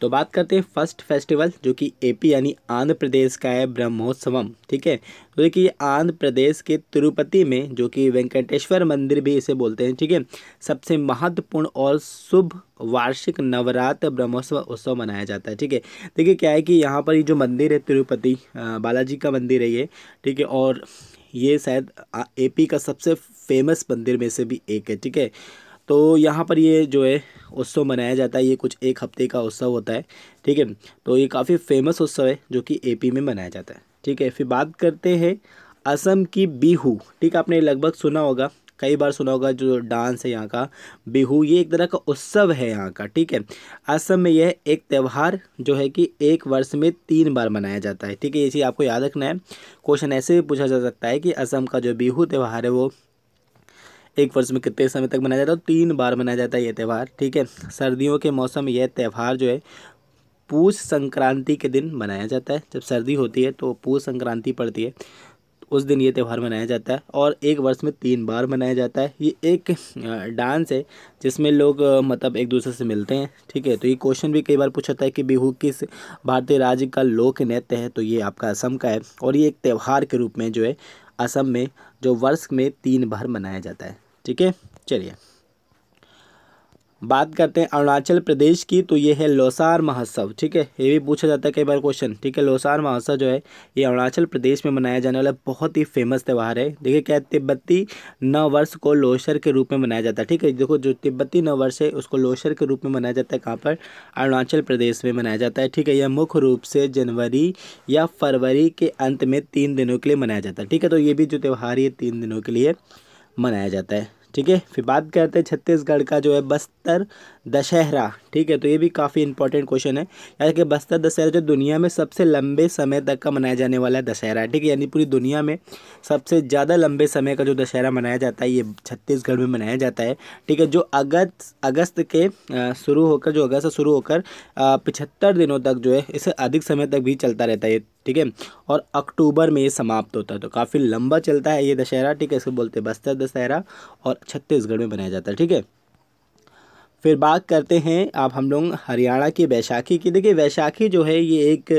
तो बात करते हैं फर्स्ट फेस्टिवल जो कि एपी यानी आंध्र प्रदेश का है ब्रह्मोत्सवम ठीक है तो देखिए आंध्र प्रदेश के तिरुपति में जो कि वेंकटेश्वर मंदिर भी इसे बोलते हैं ठीक है सबसे महत्वपूर्ण और शुभ वार्षिक नवरात्र ब्रह्मोत्सव उत्सव मनाया जाता है ठीक है देखिए क्या है कि यहाँ पर ये जो मंदिर है तिरुपति बालाजी का मंदिर है ये ठीक है और ये शायद ए का सबसे फेमस मंदिर में से भी एक है ठीक है तो यहाँ पर ये जो है उत्सव मनाया जाता है ये कुछ एक हफ्ते का उत्सव होता है ठीक है तो ये काफ़ी फेमस उत्सव है जो कि एपी में मनाया जाता है ठीक है फिर बात करते हैं असम की बीहू ठीक है आपने लगभग सुना होगा कई बार सुना होगा जो डांस है यहाँ का बिहू ये एक तरह का उत्सव है यहाँ का ठीक है असम में यह एक त्यौहार जो है कि एक वर्ष में तीन बार मनाया जाता है ठीक है ये चीज़ आपको याद रखना है क्वेश्चन ऐसे भी पूछा जा सकता है कि असम का जो बिहू त्यौहार है वो एक वर्ष में कितने समय तक मनाया जाता है तो तीन बार मनाया जाता है ये त्यौहार ठीक है सर्दियों के मौसम में यह त्यौहार जो है पूष संक्रांति के दिन मनाया जाता है जब सर्दी होती है तो पूष संक्रांति पड़ती है उस दिन ये त्यौहार मनाया जाता है और एक वर्ष में तीन बार मनाया जाता है ये एक डांस है जिसमें लोग मतलब एक दूसरे से मिलते हैं ठीक है तो ये क्वेश्चन भी कई बार पूछा जाता है कि बिहू किस भारतीय राज्य का लोक नृत्य है तो ये आपका असम का है और ये एक त्यौहार के रूप में जो है असम में जो वर्ष में तीन बार मनाया जाता है ठीक है चलिए बात करते हैं अरुणाचल प्रदेश की तो ये है लोसार महोत्सव ठीक है ये भी पूछा जाता है कई बार क्वेश्चन ठीक है लोसार महोत्सव जो है ये अरुणाचल प्रदेश में मनाया जाने वाला बहुत ही फेमस त्यौहार है देखिए क्या तिब्बती नव वर्ष को लोशर के रूप में मनाया जाता है ठीक है देखो जो तिब्बती नव वर्ष है उसको लोशर के रूप में मनाया जाता है कहाँ पर अरुणाचल प्रदेश में मनाया जाता है ठीक है यह मुख्य रूप से जनवरी या फरवरी के अंत में तीन दिनों के लिए मनाया जाता है ठीक है तो ये भी जो त्यौहार ये तीन दिनों के लिए मनाया जाता है ठीक है फिर बात करते हैं छत्तीसगढ़ का जो है बस्तर दशहरा ठीक है तो ये भी काफ़ी इंपॉर्टेंट क्वेश्चन है यानी कि बस्तर दशहरा जो दुनिया में सबसे लंबे समय तक का मनाया जाने वाला है दशहरा ठीक है यानी पूरी दुनिया में सबसे ज़्यादा लंबे समय का जो दशहरा मनाया जाता है ये छत्तीसगढ़ में मनाया जाता है ठीक है जो अगस्त अगस्त के शुरू होकर जो अगस्त से शुरू होकर पिछहत्तर दिनों तक जो है इसे अधिक समय तक भी चलता रहता है ठीक है और अक्टूबर में ये समाप्त होता है तो काफ़ी लंबा चलता है ये दशहरा ठीक है इसको बोलते हैं बस्तर दशहरा और छत्तीसगढ़ में मनाया जाता है ठीक है फिर बात करते हैं आप हम लोग हरियाणा की वैशाखी की देखिए वैशाखी जो है ये एक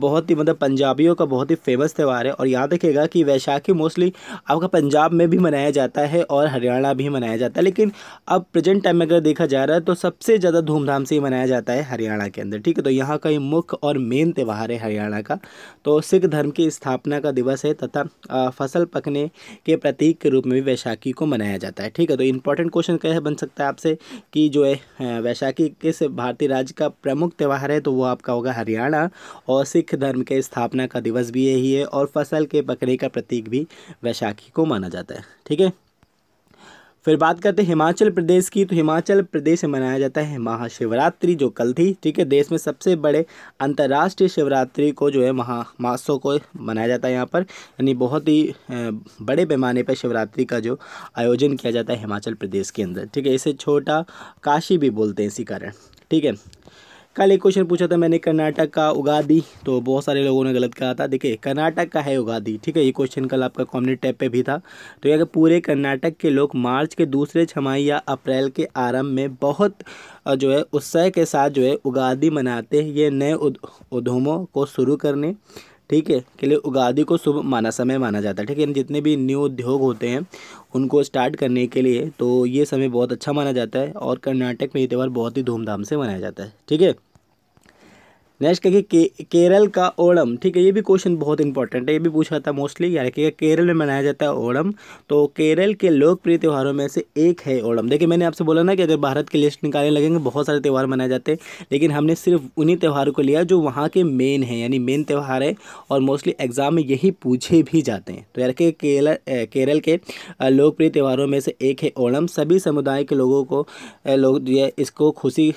बहुत ही मतलब पंजाबियों का बहुत ही फेमस त्यौहार है और यहाँ देखिएगा कि वैशाखी मोस्टली आपका पंजाब में भी मनाया जाता है और हरियाणा भी मनाया जाता है लेकिन अब प्रेजेंट टाइम में अगर देखा जा रहा है तो सबसे ज़्यादा धूमधाम से ही मनाया जाता है हरियाणा के अंदर ठीक है तो यहाँ का ये मुख्य और मेन त्यौहार है हरियाणा का तो सिख धर्म की स्थापना का दिवस है तथा फसल पकने के प्रतीक के रूप में भी वैशाखी को मनाया जाता है ठीक है तो इम्पोर्टेंट क्वेश्चन क्या है बन सकता है आपसे कि की जो है वैशाखी किस भारतीय राज्य का प्रमुख त्यौहार है तो वो आपका होगा हरियाणा और सिख धर्म के स्थापना का दिवस भी यही है और फसल के पकड़े का प्रतीक भी वैशाखी को माना जाता है ठीक है फिर बात करते हैं हिमाचल प्रदेश की तो हिमाचल प्रदेश में मनाया जाता है महाशिवरात्रि जो कल थी ठीक है देश में सबसे बड़े अंतर्राष्ट्रीय शिवरात्रि को जो है महा महोत्सव को मनाया जाता है यहाँ पर यानी बहुत ही बड़े पैमाने पर शिवरात्रि का जो आयोजन किया जाता है हिमाचल प्रदेश के अंदर ठीक है इसे छोटा काशी भी बोलते हैं इसी कारण ठीक है कल एक क्वेश्चन पूछा था मैंने कर्नाटक का उगादी तो बहुत सारे लोगों ने गलत कहा था देखिए कर्नाटक का है उगादी ठीक है ये क्वेश्चन कल आपका कॉमनी टैप पे भी था तो ये पूरे कर्नाटक के लोग मार्च के दूसरे छमाही या अप्रैल के आरंभ में बहुत जो है उत्साह के साथ जो है उगादी मनाते हैं ये नए उद्यमों को शुरू करने ठीक है के लिए उगादी को शुभ माना समय माना जाता है ठीक है जितने भी न्यू उद्योग होते हैं उनको स्टार्ट करने के लिए तो ये समय बहुत अच्छा माना जाता है और कर्नाटक में ये त्यौहार बहुत ही धूमधाम से मनाया जाता है ठीक है नेक्स्ट कहिए के, केरल का ओणम ठीक है ये भी क्वेश्चन बहुत इंपॉर्टेंट है ये भी पूछा था मोस्टली यार कि केरल में मनाया जाता है ओणम तो केरल के लोकप्रिय त्यौहारों में से एक है ओणम देखिए मैंने आपसे बोला ना कि अगर भारत की लिस्ट निकालने लगेंगे बहुत सारे त्यौहार मनाए जाते हैं लेकिन हमने सिर्फ उन्हीं त्यौहारों को लिया जो वहाँ के मेन हैं यानी मेन त्यौहार है और मोस्टली एग्ज़ाम में यही पूछे भी जाते हैं तो यार कि केरल केरल के लोकप्रिय त्यौहारों में से एक है ओणम सभी समुदाय के लोगों को लोग इसको खुशी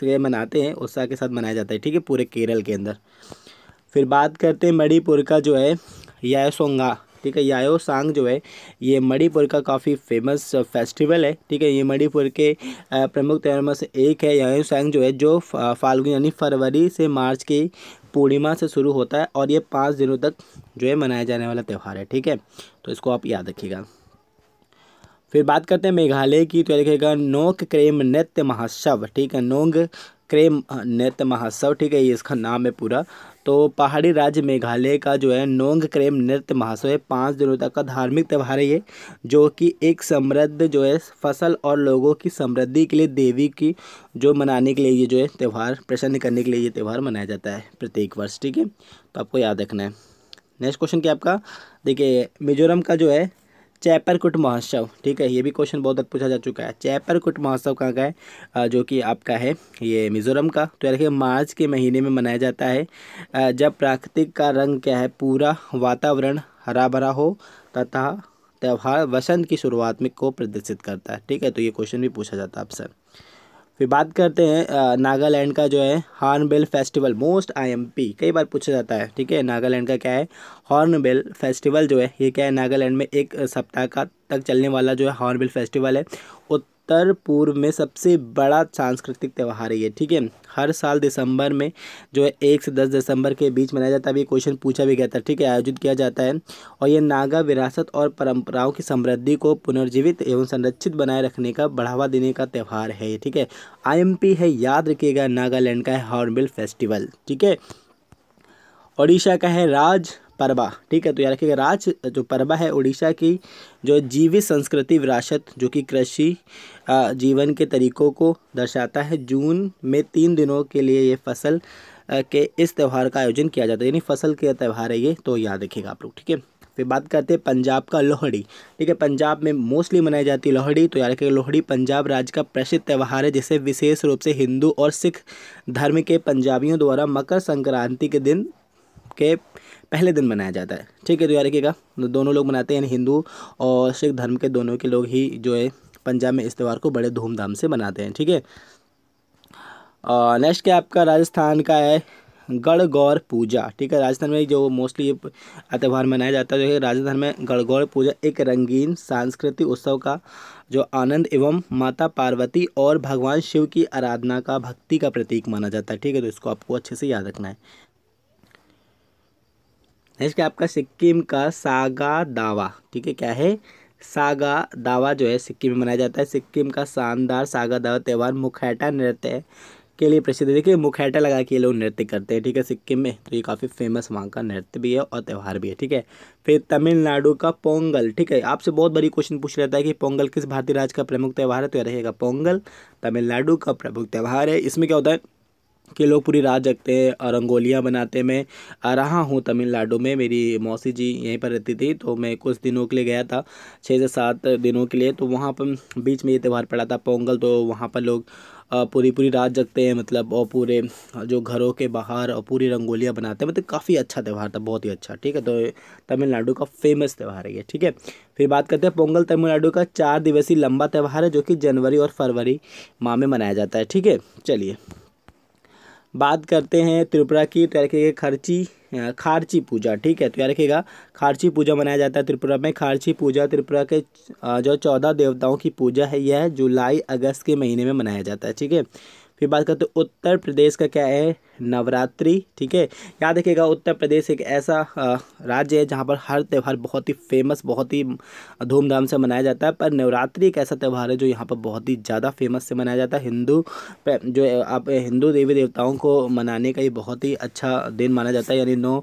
से मनाते हैं उत्साह के साथ मनाया जाता है ठीक है पूरे केरल के अंदर फिर बात करते हैं मणिपुर का जो है यायोसोंगा सोंगा ठीक है यायो सांग जो है ये मणिपुर का काफ़ी फेमस फेस्टिवल है ठीक है ये मणिपुर के प्रमुख त्यौहारों में से एक है यायो सांग जो है जो फाल्गुन यानी फरवरी से मार्च की पूर्णिमा से शुरू होता है और ये पाँच दिनों तक जो है मनाया जाने वाला त्यौहार है ठीक है तो इसको आप याद रखिएगा फिर बात करते हैं मेघालय की तो लिखेगा नोक क्रेम नृत्य महोत्सव ठीक है नोंग क्रेम नृत्य महोत्सव ठीक है ये इसका नाम है पूरा तो पहाड़ी राज्य मेघालय का जो है नोंग क्रेम नृत्य महोत्सव है पाँच दिनों तक का धार्मिक त्यौहार है ये जो कि एक समृद्ध जो है फसल और लोगों की समृद्धि के लिए देवी की जो मनाने के लिए ये जो है त्यौहार प्रसन्न करने के लिए ये त्यौहार मनाया जाता है प्रत्येक वर्ष ठीक है तो आपको याद रखना है नेक्स्ट क्वेश्चन क्या आपका देखिए मिजोरम का जो है चैपरकुट महोत्सव ठीक है ये भी क्वेश्चन बहुत पूछा जा चुका है चैपरकुट महोत्सव कहाँ का है जो कि आपका है ये मिजोरम का तो यार मार्च के महीने में मनाया जाता है जब प्राकृतिक का रंग क्या है पूरा वातावरण हरा भरा हो तथा त्यौहार वसंत की शुरुआत में को प्रदर्शित करता है ठीक है तो ये क्वेश्चन भी पूछा जाता है आपसे फिर बात करते हैं नागालैंड का जो है हॉर्नबिल फेस्टिवल मोस्ट आईएमपी कई बार पूछा जाता है ठीक है नागालैंड का क्या है हॉर्नबिल फेस्टिवल जो है ये क्या है नागालैंड में एक सप्ताह का तक चलने वाला जो है हॉर्नबिल फेस्टिवल है उत्तर पूर्व में सबसे बड़ा सांस्कृतिक त्यौहार है ये ठीक है हर साल दिसंबर में जो है एक से दस दिसंबर के बीच मनाया जाता है अभी क्वेश्चन पूछा भी गया था ठीक है आयोजित किया जाता है और ये नागा विरासत और परंपराओं की समृद्धि को पुनर्जीवित एवं संरक्षित बनाए रखने का बढ़ावा देने का त्यौहार है ये ठीक है आई है याद रखिएगा नागालैंड का है हॉर्नबिल फेस्टिवल ठीक है ओडिशा का है राज परबा ठीक है तो यार रखिएगा राज जो परबा है उड़ीसा की जो जीवित संस्कृति विरासत जो कि कृषि जीवन के तरीकों को दर्शाता है जून में तीन दिनों के लिए ये फसल के इस त्यौहार का आयोजन किया जाता है यानी फसल के त्यौहार है ये तो याद रखिएगा आप लोग ठीक है फिर बात करते हैं पंजाब का लोहड़ी ठीक है पंजाब में मोस्टली मनाई जाती है लोहड़ी तो यार रखिएगा लोहड़ी पंजाब राज्य का प्रसिद्ध त्यौहार है जिसे विशेष रूप से हिंदू और सिख धर्म के पंजाबियों द्वारा मकर संक्रांति के दिन के पहले दिन मनाया जाता है ठीक है तो यार रखिएगा दोनों लोग मनाते हैं हिंदू और सिख धर्म के दोनों के लोग ही जो है पंजाब में इस त्यौहार को बड़े धूमधाम से मनाते हैं ठीक है नेक्स्ट क्या आपका राजस्थान का है गढ़गौर पूजा ठीक है राजस्थान में जो मोस्टली ये त्यौहार मनाया जाता है जो है राजस्थान में गढ़गौर पूजा एक रंगीन सांस्कृतिक उत्सव का जो आनंद एवं माता पार्वती और भगवान शिव की आराधना का भक्ति का प्रतीक माना जाता है ठीक है तो इसको आपको अच्छे से याद रखना है नेक्स्ट आपका सिक्किम का सागा दावा ठीक है क्या है सागा दावा जो है सिक्किम में मनाया जाता है सिक्किम का शानदार सागा दावा त्यौहार मुखैटा नृत्य के लिए प्रसिद्ध है देखिए मुखैटा लगा के लोग नृत्य करते हैं ठीक है सिक्किम में तो ये काफ़ी फेमस वहाँ का नृत्य भी है और त्यौहार भी है ठीक है फिर तमिलनाडु का पोंगल ठीक है आपसे बहुत बड़ी क्वेश्चन पूछ रहता है कि पोंगल किस भारतीय राज्य का प्रमुख त्यौहार है तो यह रहेगा पोंगल तमिलनाडु का प्रमुख त्यौहार है इसमें क्या होता है के लोग पूरी रात जगते हैं और रंगोलियाँ बनाते मैं आ रहा हूँ तमिलनाडु में मेरी मौसी जी यहीं पर रहती थी तो मैं कुछ दिनों के लिए गया था छः से सात दिनों के लिए तो वहाँ पर बीच में ये त्यौहार पड़ा था पोंगल तो वहाँ पर लोग पूरी पूरी रात जगते हैं मतलब और पूरे जो घरों के बाहर और पूरी रंगोलियाँ बनाते हैं मतलब काफ़ी अच्छा त्यौहार था बहुत ही अच्छा ठीक है तो तमिलनाडु का फेमस त्यौहार है ये ठीक है फिर बात करते हैं पोंगल तमिलनाडु का चार दिवसीय लंबा त्यौहार है जो कि जनवरी और फरवरी माह में मनाया जाता है ठीक है चलिए बात करते हैं त्रिपुरा की तो यहाँ खर्ची खारची पूजा ठीक है तो यहाँ रखिएगा खारची पूजा मनाया जाता है त्रिपुरा में खारची पूजा त्रिपुरा के जो चौदह देवताओं की पूजा है यह जुलाई अगस्त के महीने में मनाया जाता है ठीक है फिर बात करते हैं उत्तर प्रदेश का क्या है नवरात्रि ठीक है याद रखिएगा उत्तर प्रदेश एक ऐसा राज्य है जहाँ पर हर त्यौहार बहुत ही फेमस बहुत ही धूमधाम से मनाया जाता है पर नवरात्रि एक ऐसा त्यौहार है जो यहाँ पर बहुत ही ज़्यादा फेमस से मनाया जाता है हिंदू जो आप हिंदू देवी देवताओं को मनाने का ही बहुत ही अच्छा दिन माना जाता है यानी नौ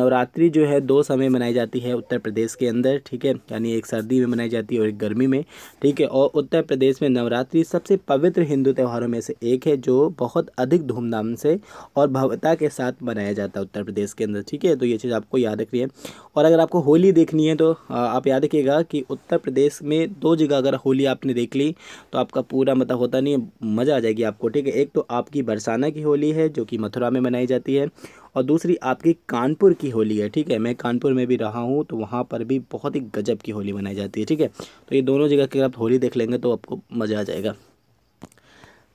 नवरात्रि जो है दो समय मनाई जाती है उत्तर प्रदेश के अंदर ठीक है यानी एक सर्दी में मनाई जाती है और एक गर्मी में ठीक है और उत्तर प्रदेश में नवरात्रि सबसे पवित्र हिंदू त्यौहारों में से एक है जो बहुत अधिक धूमधाम से और भव्यता के साथ मनाया जाता है उत्तर प्रदेश के अंदर ठीक है तो ये चीज़ आपको याद रखनी है और अगर आपको होली देखनी है तो आप याद रखिएगा कि उत्तर प्रदेश में दो जगह अगर होली आपने देख ली तो आपका पूरा मतलब होता नहीं मज़ा आ जाएगी आपको ठीक है एक तो आपकी बरसाना की होली है जो कि मथुरा में मनाई जाती है और दूसरी आपकी कानपुर की होली है ठीक है मैं कानपुर में भी रहा हूँ तो वहाँ पर भी बहुत ही गजब की होली मनाई जाती है ठीक है तो ये दोनों जगह की अगर आप होली देख लेंगे तो आपको मज़ा आ जाएगा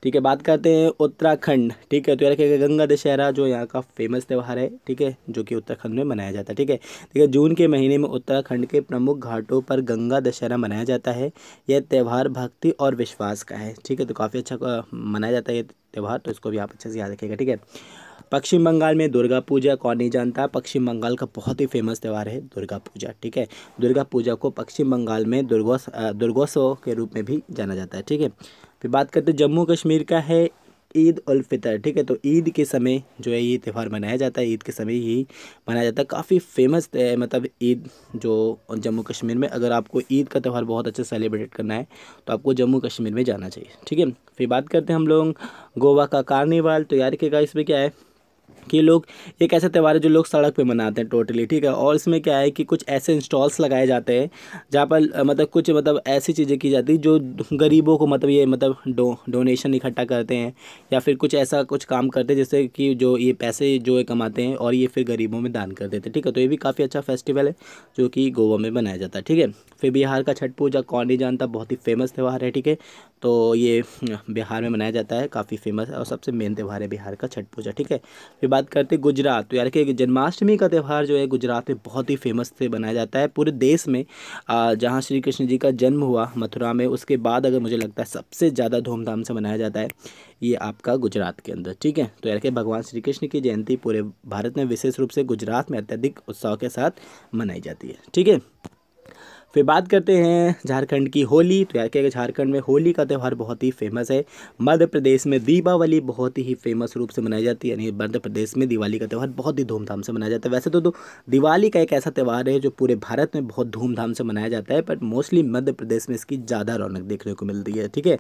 ठीक है बात करते हैं उत्तराखंड ठीक है तो यार रखिएगा गंगा दशहरा जो यहाँ का फेमस त्यौहार है ठीक है जो कि उत्तराखंड में मनाया जाता है ठीक है ठीक है जून के महीने में उत्तराखंड के प्रमुख घाटों पर गंगा दशहरा मनाया जाता है यह त्यौहार भक्ति और विश्वास का है ठीक है तो काफ़ी अच्छा मनाया जाता है ये त्यौहार तो इसको भी आप अच्छे से याद रखिएगा ठीक है पश्चिम बंगाल में दुर्गा पूजा कौन नहीं जानता पश्चिम बंगाल का बहुत ही फेमस त्यौहार है दुर्गा पूजा ठीक है दुर्गा पूजा को पश्चिम बंगाल में दुर्गोस दुर्गोत्सव के रूप में भी जाना जाता है ठीक है फिर बात करते हैं जम्मू कश्मीर का है ईद उल फितर ठीक है तो ईद के समय जो है ये त्यौहार मनाया जाता है ईद के समय ही मनाया जाता है काफ़ी फेमस है मतलब ईद जो जम्मू कश्मीर में अगर आपको ईद का त्यौहार बहुत अच्छा सेलिब्रेट करना है तो आपको जम्मू कश्मीर में जाना चाहिए ठीक है फिर बात करते हैं हम लोग गोवा का कार्निवाल तो यार के इसमें क्या है कि लोग एक ऐसा त्यौहार है जो लोग सड़क पे मनाते हैं टोटली ठीक है और इसमें क्या है कि कुछ ऐसे इंस्टॉल्स लगाए जाते हैं जहाँ पर मतलब कुछ मतलब ऐसी चीज़ें की जाती जो गरीबों को मतलब ये मतलब डो डोनेशन इकट्ठा करते हैं या फिर कुछ ऐसा कुछ काम करते हैं जैसे कि जो ये पैसे जो ये कमाते हैं और ये फिर गरीबों में दान कर देते हैं ठीक है तो ये भी काफ़ी अच्छा फेस्टिवल है जो कि गोवा में मनाया जाता है ठीक है फिर बिहार का छठ पूजा कौन नहीं जानता बहुत ही फेमस त्यौहार है ठीक है तो ये बिहार में मनाया जाता है काफ़ी फेमस और सबसे मेन त्यौहार है बिहार का छठ पूजा ठीक है फिर बात करते हैं गुजरात तो यार कि जन्माष्टमी का त्यौहार जो है गुजरात में बहुत ही फेमस से मनाया जाता है पूरे देश में जहाँ श्री कृष्ण जी का जन्म हुआ मथुरा में उसके बाद अगर मुझे लगता है सबसे ज़्यादा धूमधाम से मनाया जाता है ये आपका गुजरात के अंदर ठीक है तो यार कि भगवान श्री कृष्ण की जयंती पूरे भारत में विशेष रूप से गुजरात में अत्यधिक उत्साह के साथ मनाई जाती है ठीक है फिर बात करते हैं झारखंड की होली तो यार क्या झारखंड में होली का त्यौहार बहुत ही फेमस है मध्य प्रदेश में दीपावली बहुत ही फेमस रूप से मनाई जाती है यानी मध्य प्रदेश में दिवाली का त्यौहार बहुत ही धूमधाम से मनाया जाता है वैसे तो, तो दिवाली का एक ऐसा त्यौहार है जो पूरे भारत में बहुत धूमधाम से मनाया जाता है बट मोस्टली मध्य प्रदेश में इसकी ज़्यादा रौनक देखने को मिलती है ठीक है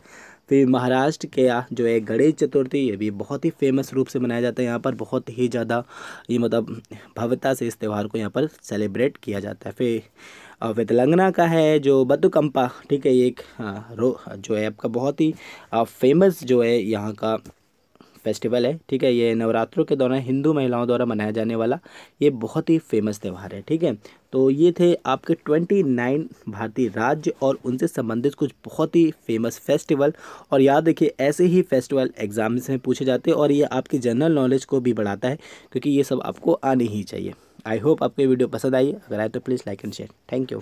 फिर महाराष्ट्र के जो है गणेश चतुर्थी ये भी बहुत ही फेमस रूप से मनाया जाता है यहाँ पर बहुत ही ज़्यादा ये मतलब भव्यता से इस त्यौहार को यहाँ पर सेलिब्रेट किया जाता है फिर वेदलंगना का है जो बदुकम्पा ठीक है ये एक रो जो है आपका बहुत ही फेमस जो है यहाँ का फेस्टिवल है ठीक है ये नवरात्रों के दौरान हिंदू महिलाओं द्वारा मनाया जाने वाला ये बहुत ही फेमस त्यौहार है ठीक है तो ये थे आपके ट्वेंटी नाइन भारतीय राज्य और उनसे संबंधित कुछ बहुत ही फेमस फेस्टिवल और याद रखिए ऐसे ही फेस्टिवल एग्जाम्स में पूछे जाते हैं और ये आपकी जनरल नॉलेज को भी बढ़ाता है क्योंकि ये सब आपको आनी ही चाहिए आई होप आपको ये वीडियो पसंद आई अगर आए तो please like and share thank you